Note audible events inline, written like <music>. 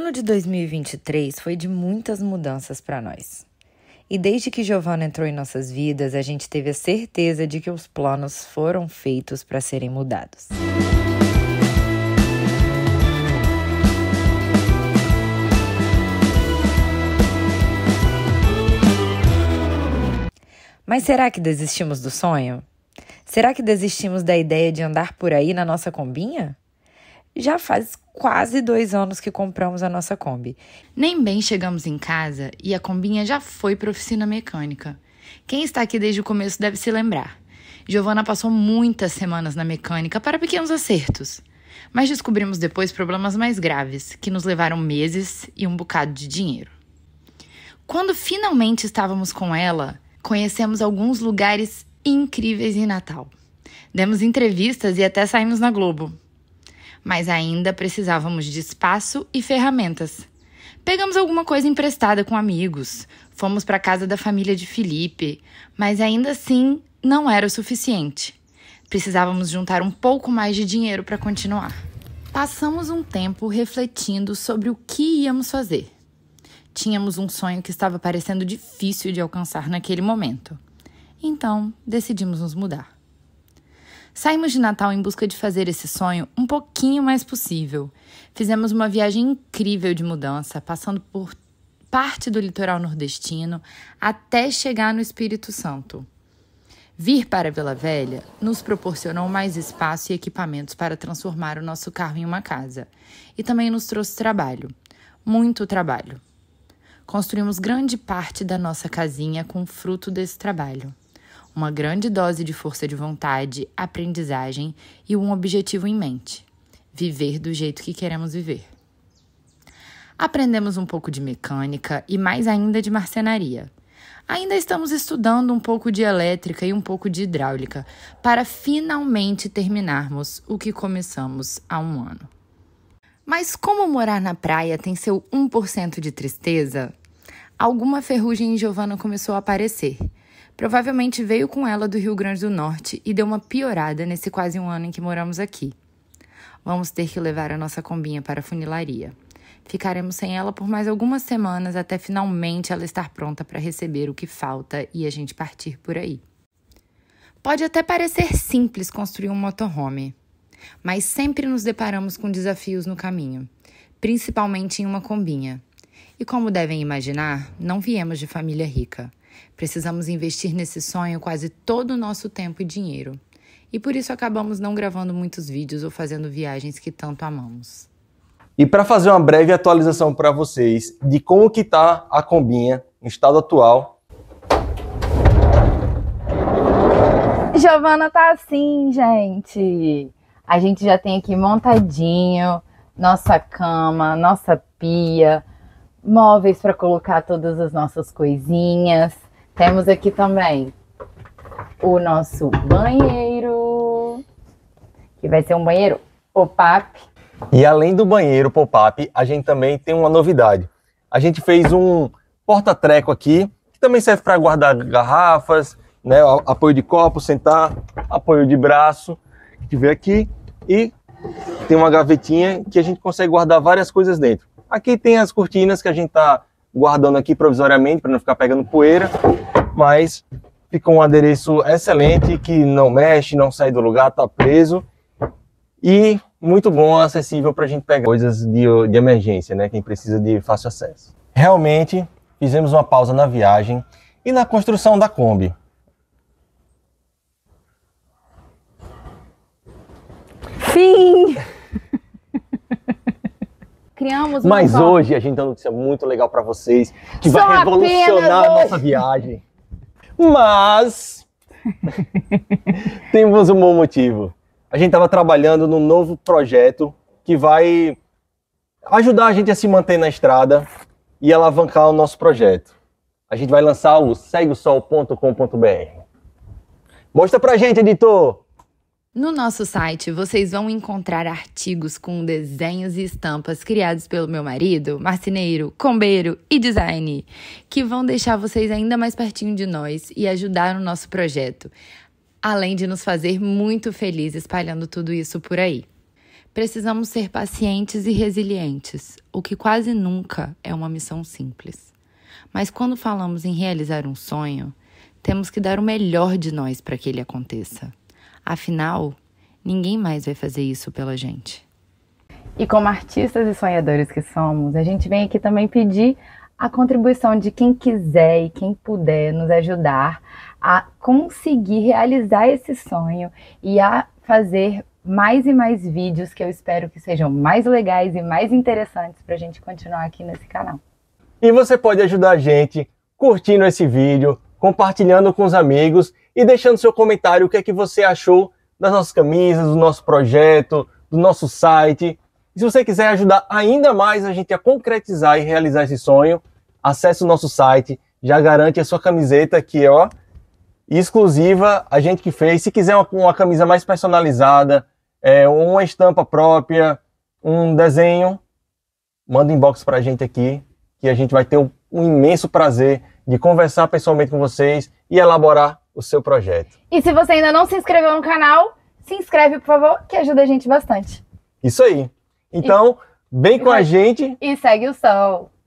ano de 2023 foi de muitas mudanças para nós. E desde que Giovanna entrou em nossas vidas, a gente teve a certeza de que os planos foram feitos para serem mudados. Mas será que desistimos do sonho? Será que desistimos da ideia de andar por aí na nossa combinha? Já faz quase dois anos que compramos a nossa Kombi. Nem bem chegamos em casa e a combinha já foi para oficina mecânica. Quem está aqui desde o começo deve se lembrar. Giovana passou muitas semanas na mecânica para pequenos acertos. Mas descobrimos depois problemas mais graves, que nos levaram meses e um bocado de dinheiro. Quando finalmente estávamos com ela, conhecemos alguns lugares incríveis em Natal. Demos entrevistas e até saímos na Globo mas ainda precisávamos de espaço e ferramentas. Pegamos alguma coisa emprestada com amigos, fomos para a casa da família de Felipe, mas ainda assim não era o suficiente. Precisávamos juntar um pouco mais de dinheiro para continuar. Passamos um tempo refletindo sobre o que íamos fazer. Tínhamos um sonho que estava parecendo difícil de alcançar naquele momento. Então, decidimos nos mudar. Saímos de Natal em busca de fazer esse sonho um pouquinho mais possível. Fizemos uma viagem incrível de mudança, passando por parte do litoral nordestino até chegar no Espírito Santo. Vir para Vila Velha nos proporcionou mais espaço e equipamentos para transformar o nosso carro em uma casa e também nos trouxe trabalho, muito trabalho. Construímos grande parte da nossa casinha com fruto desse trabalho uma grande dose de força de vontade, aprendizagem e um objetivo em mente: viver do jeito que queremos viver. Aprendemos um pouco de mecânica e mais ainda de marcenaria. Ainda estamos estudando um pouco de elétrica e um pouco de hidráulica para finalmente terminarmos o que começamos há um ano. Mas como morar na praia tem seu 1% de tristeza, alguma ferrugem em Giovanna começou a aparecer provavelmente veio com ela do Rio Grande do Norte e deu uma piorada nesse quase um ano em que moramos aqui. Vamos ter que levar a nossa combinha para a funilaria. Ficaremos sem ela por mais algumas semanas até finalmente ela estar pronta para receber o que falta e a gente partir por aí. Pode até parecer simples construir um motorhome, mas sempre nos deparamos com desafios no caminho, principalmente em uma combinha. E como devem imaginar, não viemos de família rica. Precisamos investir nesse sonho quase todo o nosso tempo e dinheiro. E por isso acabamos não gravando muitos vídeos ou fazendo viagens que tanto amamos. E para fazer uma breve atualização para vocês de como que tá a combinha no estado atual. Giovana tá assim, gente. A gente já tem aqui montadinho nossa cama, nossa pia, móveis para colocar todas as nossas coisinhas. Temos aqui também o nosso banheiro, que vai ser um banheiro pop-up. E além do banheiro pop-up, a gente também tem uma novidade. A gente fez um porta-treco aqui, que também serve para guardar garrafas, né, apoio de copo, sentar, apoio de braço, que vê aqui, e tem uma gavetinha que a gente consegue guardar várias coisas dentro. Aqui tem as cortinas que a gente tá guardando aqui provisoriamente para não ficar pegando poeira, mas ficou um adereço excelente que não mexe, não sai do lugar, está preso e muito bom, acessível para a gente pegar coisas de, de emergência, né? Quem precisa de fácil acesso. Realmente fizemos uma pausa na viagem e na construção da Kombi. Fim! criamos. Mas hoje a gente tem uma notícia muito legal para vocês que Só vai revolucionar a nossa viagem. Mas <laughs> temos um bom motivo. A gente estava trabalhando num novo projeto que vai ajudar a gente a se manter na estrada e alavancar o nosso projeto. A gente vai lançar o seguesol.com.br. Mostra pra gente, editor! No nosso site, vocês vão encontrar artigos com desenhos e estampas criados pelo meu marido, marceneiro, combeiro e design, que vão deixar vocês ainda mais pertinho de nós e ajudar no nosso projeto, além de nos fazer muito felizes espalhando tudo isso por aí. Precisamos ser pacientes e resilientes, o que quase nunca é uma missão simples. Mas quando falamos em realizar um sonho, temos que dar o melhor de nós para que ele aconteça. Afinal, ninguém mais vai fazer isso pela gente. E como artistas e sonhadores que somos, a gente vem aqui também pedir a contribuição de quem quiser e quem puder nos ajudar a conseguir realizar esse sonho e a fazer mais e mais vídeos que eu espero que sejam mais legais e mais interessantes para a gente continuar aqui nesse canal. E você pode ajudar a gente curtindo esse vídeo, compartilhando com os amigos e deixando seu comentário o que é que você achou das nossas camisas, do nosso projeto, do nosso site. E se você quiser ajudar ainda mais a gente a concretizar e realizar esse sonho, acesse o nosso site, já garante a sua camiseta aqui, ó, exclusiva, a gente que fez. Se quiser uma, uma camisa mais personalizada, é, uma estampa própria, um desenho, manda um inbox para a gente aqui, que a gente vai ter um, um imenso prazer de conversar pessoalmente com vocês e elaborar o seu projeto. E se você ainda não se inscreveu no canal, se inscreve, por favor, que ajuda a gente bastante. Isso aí. Então, e... vem com e... a gente. E segue o sol.